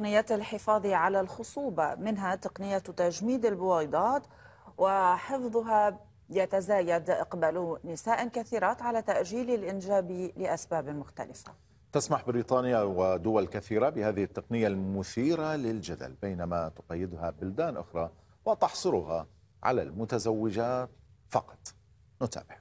تقنيات الحفاظ على الخصوبة منها تقنية تجميد البويضات وحفظها يتزايد إقبال نساء كثيرات على تأجيل الإنجاب لأسباب مختلفة تسمح بريطانيا ودول كثيرة بهذه التقنية المثيرة للجدل بينما تقيدها بلدان أخرى وتحصرها على المتزوجات فقط نتابع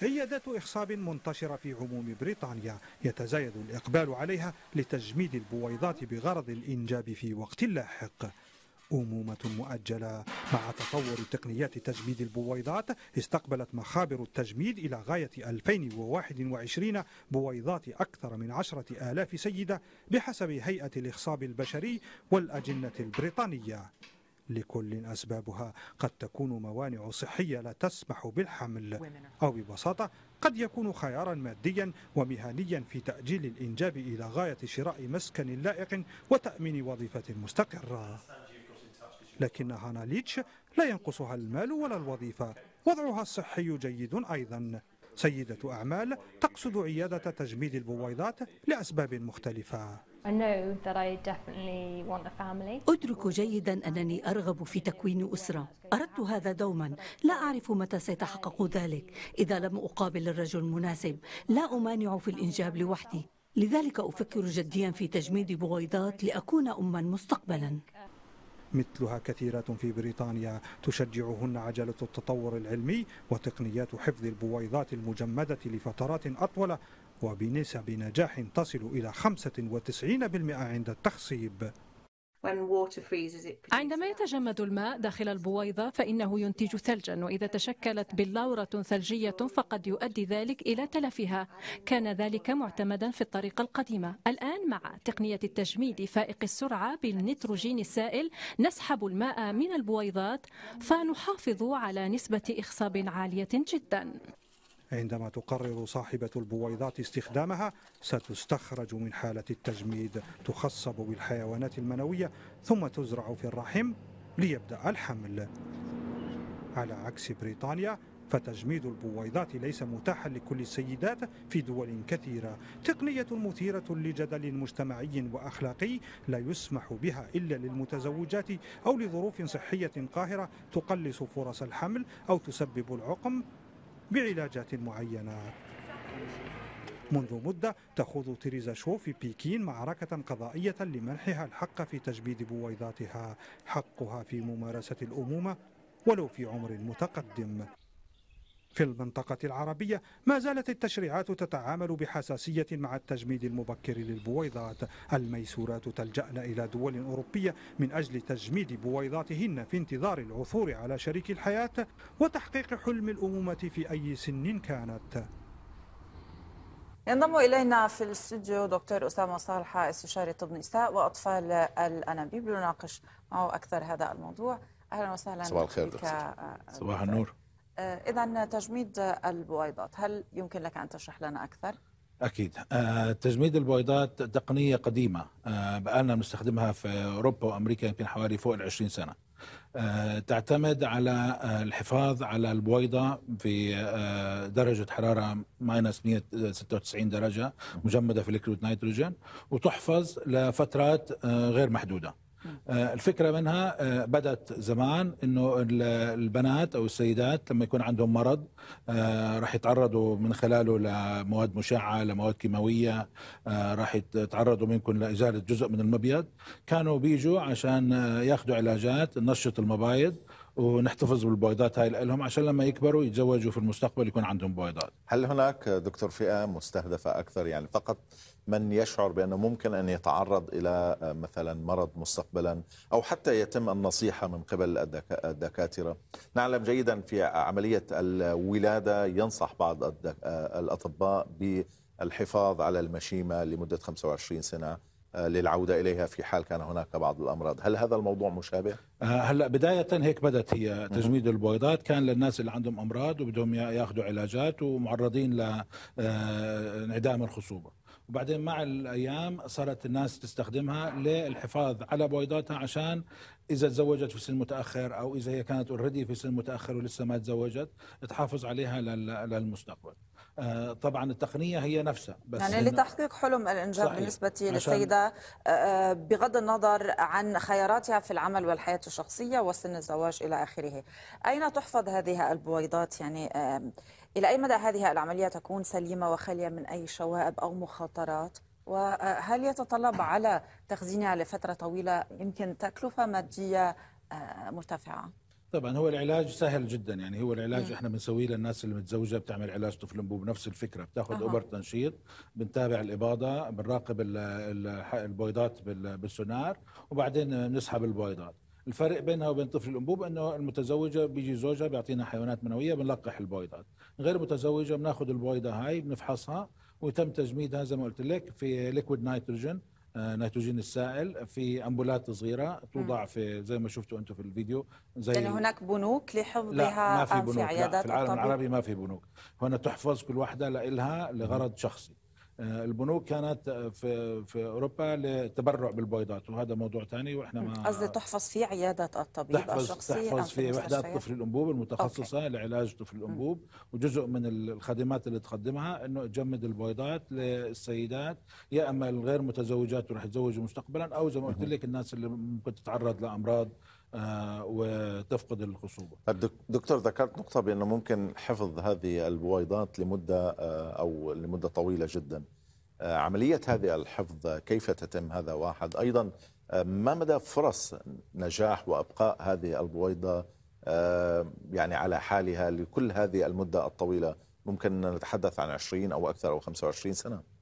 هي ذات إخصاب منتشرة في عموم بريطانيا يتزايد الإقبال عليها لتجميد البويضات بغرض الإنجاب في وقت لاحق أمومة مؤجلة مع تطور تقنيات تجميد البويضات استقبلت مخابر التجميد إلى غاية 2021 بويضات أكثر من عشرة آلاف سيدة بحسب هيئة الإخصاب البشري والأجنة البريطانية لكل أسبابها قد تكون موانع صحية لا تسمح بالحمل أو ببساطة قد يكون خيارا ماديا ومهنيا في تأجيل الإنجاب إلى غاية شراء مسكن لائق وتأمين وظيفة مستقرة لكن هانا ليتش لا ينقصها المال ولا الوظيفة وضعها الصحي جيد أيضا سيدة أعمال تقصد عيادة تجميد البويضات لأسباب مختلفة أدرك جيدا أنني أرغب في تكوين أسرة أردت هذا دوما لا أعرف متى سيتحقق ذلك إذا لم أقابل الرجل المناسب لا أمانع في الإنجاب لوحدي لذلك أفكر جديا في تجميد بويضات لأكون أما مستقبلا مثلها كثيرات في بريطانيا تشجعهن عجلة التطور العلمي وتقنيات حفظ البويضات المجمدة لفترات أطول وبنسب نجاح تصل إلى 95% عند التخصيب عندما يتجمد الماء داخل البويضة فإنه ينتج ثلجا وإذا تشكلت بلورة ثلجية فقد يؤدي ذلك إلى تلفها كان ذلك معتمدا في الطريقة القديمة الآن مع تقنية التجميد فائق السرعة بالنيتروجين السائل نسحب الماء من البويضات فنحافظ على نسبة إخصاب عالية جدا عندما تقرر صاحبة البويضات استخدامها ستستخرج من حالة التجميد تخصب بالحيوانات المنوية ثم تزرع في الرحم ليبدأ الحمل على عكس بريطانيا فتجميد البويضات ليس متاحا لكل السيدات في دول كثيرة تقنية مثيرة لجدل مجتمعي وأخلاقي لا يسمح بها إلا للمتزوجات أو لظروف صحية قاهرة تقلص فرص الحمل أو تسبب العقم بعلاجات معينة منذ مدة تخوض تيريزا شو في بكين معركة قضائية لمنحها الحق في تجميد بويضاتها حقها في ممارسة الأمومة ولو في عمر متقدم في المنطقة العربية ما زالت التشريعات تتعامل بحساسية مع التجميد المبكر للبويضات الميسورات تلجأن إلى دول أوروبية من أجل تجميد بويضاتهن في انتظار العثور على شريك الحياة وتحقيق حلم الأمومة في أي سن كانت ينضم إلينا في الاستوديو دكتور أسامة صالحة استشاري طب نساء وأطفال الأنابيب لنناقش معه أكثر هذا الموضوع أهلا وسهلا صباح الخير آه، صباح النور آه، إذا تجميد البويضات هل يمكن لك أن تشرح لنا أكثر؟ أكيد آه، تجميد البويضات تقنية قديمة بقالنا آه، بنستخدمها في أوروبا وأمريكا يمكن حوالي فوق 20 سنة تعتمد على الحفاظ على البويضة في درجة حرارة ماينس 196 درجة مجمدة في ليكويد نيتروجين وتحفظ لفترات غير محدودة آه، الفكره منها آه، بدات زمان انه البنات او السيدات لما يكون عندهم مرض آه، راح يتعرضوا من خلاله لمواد مشعه لمواد كيماويه راح يتعرضوا منكم لازاله جزء من المبيض كانوا بيجوا عشان ياخذوا علاجات نشط المبايض ونحتفظ بالبويضات هاي لهم عشان لما يكبروا يتزوجوا في المستقبل يكون عندهم بويضات هل هناك دكتور فئة مستهدفة أكثر يعني فقط من يشعر بأنه ممكن أن يتعرض إلى مثلا مرض مستقبلا أو حتى يتم النصيحة من قبل الدكاترة نعلم جيدا في عملية الولادة ينصح بعض الأطباء بالحفاظ على المشيمة لمدة 25 سنة آه، للعودة إليها في حال كان هناك بعض الأمراض هل هذا الموضوع مشابه؟ آه، هلأ بداية هيك بدت هي تجميد البويضات كان للناس اللي عندهم أمراض وبدهم يأخذوا علاجات ومعرضين لانعدام آه، الخصوبة وبعدين مع الايام صارت الناس تستخدمها للحفاظ على بويضاتها عشان اذا تزوجت في سن متاخر او اذا هي كانت اوريدي في سن متاخر ولسه ما تزوجت تحافظ عليها للمستقبل آه، طبعا التقنيه هي نفسها بس يعني لتحقيق حلم الانجاب صحيح. بالنسبه للسيده آه، آه، بغض النظر عن خياراتها في العمل والحياه الشخصيه وسن الزواج الى اخره اين تحفظ هذه البويضات يعني الى اي مدى هذه العمليه تكون سليمه وخاليه من اي شوائب او مخاطرات وهل يتطلب على تخزينها لفتره طويله يمكن تكلفه ماديه مرتفعه طبعا هو العلاج سهل جدا يعني هو العلاج مم. احنا بنسويه للناس اللي متزوجه بتعمل علاج طفل انبوب نفس الفكره بتاخذ أه. ابر تنشيط بنتابع الاباضه بنراقب البويضات بالسونار وبعدين بنسحب البويضات الفرق بينها وبين طفل الانبوب انه المتزوجه بيجي زوجها بيعطينا حيوانات منويه بنلقح البويضات غير متزوجه بناخذ البويضه هاي بنفحصها وتم تجميدها زي ما قلت لك في ليكويد نيتروجين آه، نيتروجين السائل في امبولات صغيره توضع في زي ما شفتوا انتم في الفيديو زي يعني هناك بنوك لحفظها لا ما في بنوك في, عيادات لا في العالم العربي ما في بنوك هنا تحفظ كل واحده لإلها لغرض شخصي آه، البنوك كانت آه، في في اوروبا للتبرع بالبويضات وهذا موضوع ثاني واحنا ما قصدي تحفظ في عيادات الطبيب تحفظ الشخصي تحفظ في وحدات طفل الانبوب المتخصصه أوكي. لعلاج طفل الانبوب م. وجزء من الخدمات اللي تقدمها انه تجمد البويضات للسيدات يا اما الغير متزوجات وراح يتزوجوا مستقبلا او زي ما قلت لك الناس اللي ممكن تتعرض لامراض آه، وتفقد الخصوبه. طيب، دكتور ذكرت نقطه بأنه ممكن حفظ هذه البويضات لمده آه، او لمده طويله جدا. آه، عمليه هذه الحفظ كيف تتم هذا واحد ايضا ما مدى فرص نجاح وابقاء هذه البويضه يعني على حالها لكل هذه المده الطويله ممكن نتحدث عن 20 او اكثر او 25 سنه.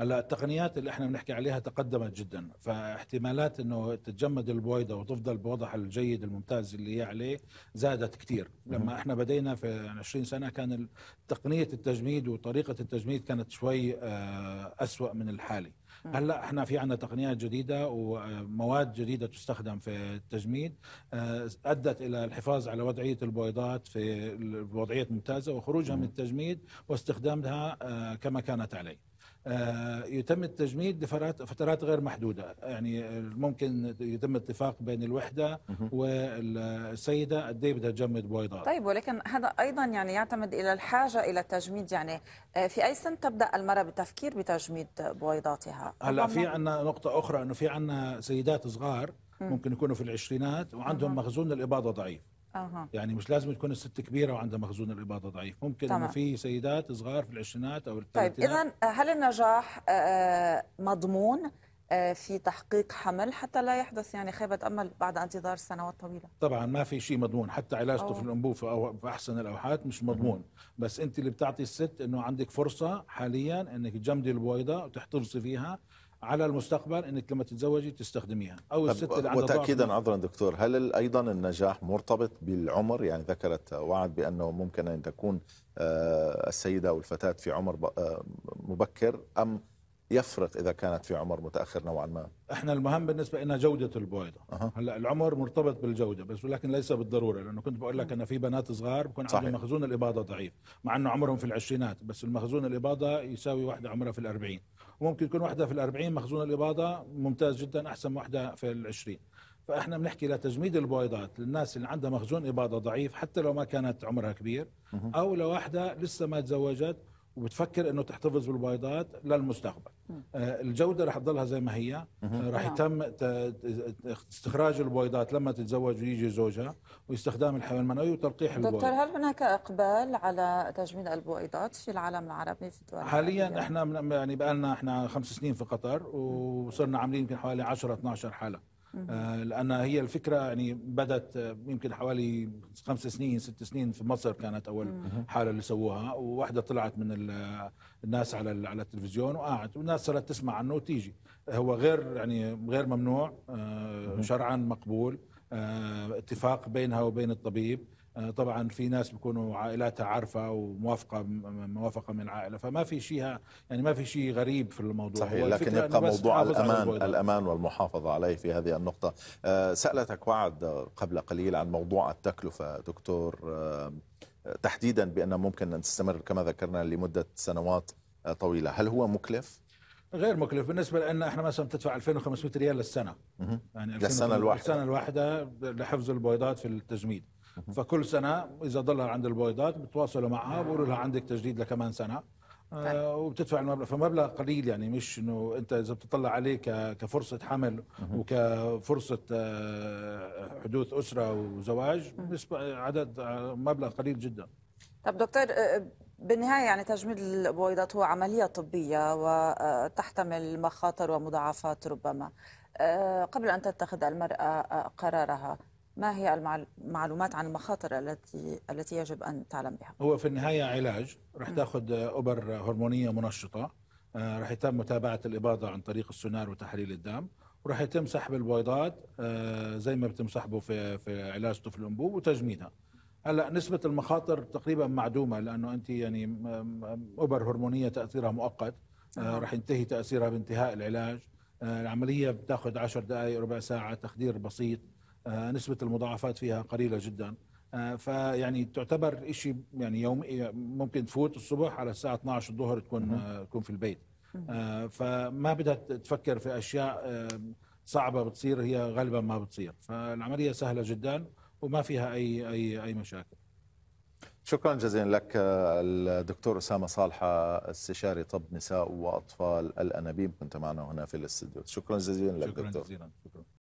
هلا التقنيات اللي احنا بنحكي عليها تقدمت جدا فاحتمالات انه تتجمد البويضه وتفضل بوضعها الجيد الممتاز اللي هي عليه زادت كثير لما احنا بدينا في 20 سنه كان تقنيه التجميد وطريقه التجميد كانت شوي آه، أسوأ من الحالي هلا احنا في عندنا تقنيات جديده ومواد آه، جديده تستخدم في التجميد آه، ادت الى الحفاظ على وضعيه البويضات في الوضعيه ممتازه وخروجها من التجميد واستخدامها كما كانت عليه آه، يتم التجميد لفترات فترات غير محدوده يعني ممكن يتم اتفاق بين الوحده والسيده قد ايه بدها تجمد بويضة طيب ولكن هذا ايضا يعني يعتمد الى الحاجه الى التجميد يعني آه، في اي سن تبدا المراه بالتفكير بتجميد بويضاتها هلا في عندنا نقطه اخرى انه في عندنا سيدات صغار ممكن يكونوا في العشرينات وعندهم مخزون الاباضه ضعيف أه. يعني مش لازم تكون الست كبيره وعندها مخزون الاباضه ضعيف ممكن انه في سيدات صغار في العشرينات او طيب، الثلاثينات طيب اذا هل النجاح آه، آه، مضمون آه، في تحقيق حمل حتى لا يحدث يعني خيبة أمل بعد انتظار سنوات طويلة طبعا ما في شيء مضمون حتى علاج طفل الأنبوبة أو في أحسن الاوحات مش مضمون بس أنت اللي بتعطي الست أنه عندك فرصة حاليا أنك تجمدي البويضة وتحتفظي فيها على المستقبل انك لما تتزوجي تستخدميها او الست اللي عندها وتاكيدا عذرا دكتور هل ايضا النجاح مرتبط بالعمر يعني ذكرت وعد بانه ممكن ان تكون آه، السيده او الفتاه في عمر آه، مبكر ام يفرق اذا كانت في عمر متاخر نوعا ما احنا المهم بالنسبه لنا جوده البويضه أه. هلا العمر مرتبط بالجوده بس ولكن ليس بالضروره لانه كنت بقول لك انا في بنات صغار بكون عندهم مخزون الاباضه ضعيف مع انه عمرهم في العشرينات بس المخزون الاباضه يساوي واحده عمرها في الأربعين وممكن يكون واحده في الأربعين مخزون الاباضه ممتاز جدا احسن واحده في العشرين فاحنا بنحكي لتجميد البويضات للناس اللي عندها مخزون اباضه ضعيف حتى لو ما كانت عمرها كبير او لو واحده لسه ما تزوجت وبتفكر انه تحتفظ بالبيضات للمستقبل آه، الجوده رح تضلها زي ما هي آه، رح نعم. يتم استخراج البيضات لما تتزوج ويجي زوجها واستخدام الحيوان المنوي وتلقيح البيض دكتور هل هناك اقبال على تجميد البويضات في العالم العربي في الدول حاليا العربية؟ احنا يعني بقى لنا احنا خمس سنين في قطر وصرنا عاملين يمكن حوالي 10 12 حاله آه، لان هي الفكره يعني بدات آه، يمكن حوالي خمس سنين ست سنين في مصر كانت اول حاله اللي سووها وواحده طلعت من آه، الناس على على التلفزيون وقعت والناس صارت تسمع عنه وتيجي هو غير يعني غير ممنوع شرعا مقبول اتفاق بينها وبين الطبيب آه، طبعا في ناس بيكونوا عائلاتها عارفه وموافقه موافقه من عائله فما في شيء يعني ما في شيء غريب في الموضوع صحيح لكن يبقى موضوع الامان الامان والمحافظه عليه في هذه النقطه آه، سالتك وعد قبل قليل عن موضوع التكلفه دكتور آه، تحديدا بان ممكن ان تستمر كما ذكرنا لمده سنوات طويله هل هو مكلف غير مكلف بالنسبه لان احنا مثلا بتدفع 2500 ريال للسنه يعني للسنه الواحده للسنة الواحده لحفظ البويضات في التجميد فكل سنه اذا ضلها عند البويضات بتواصلوا معها نعم. بيقولوا لها عندك تجديد لكمان سنه آه طيب. وبتدفع المبلغ فمبلغ قليل يعني مش انه انت اذا بتطلع عليه كفرصه حمل وكفرصه آه، حدوث اسره وزواج عدد آه، مبلغ قليل جدا طب دكتور آه، بالنهايه يعني تجميد البويضات هو عمليه طبيه وتحتمل مخاطر ومضاعفات ربما قبل ان تتخذ المراه قرارها ما هي المعلومات عن المخاطر التي التي يجب ان تعلم بها؟ هو في النهايه علاج رح تاخذ ابر هرمونيه منشطه آه، رح يتم متابعه الاباضه عن طريق السونار وتحليل الدم وراح يتم سحب البويضات آه، زي ما بتم سحبه في في علاج طفل الانبوب وتجميدها هلا نسبة المخاطر تقريبا معدومة لأنه أنت يعني أبر هرمونية تأثيرها مؤقت آه، رح ينتهي تأثيرها بانتهاء العلاج العملية بتاخذ 10 دقائق ربع ساعة تخدير بسيط آه، نسبة المضاعفات فيها قليلة جدا آه، فيعني تعتبر شيء يعني يوم ممكن تفوت الصبح على الساعة 12 الظهر تكون آه، تكون في البيت فما بدها تفكر في أشياء صعبة بتصير هي غالبا ما بتصير فالعملية سهلة جدا وما فيها أي أي أي مشاكل شكرا جزيلا لك الدكتور أسامة صالحة استشاري طب نساء وأطفال الأنابيب كنت معنا هنا في الاستديو شكرا جزيلا لك شكرا دكتور جزيلا شكرا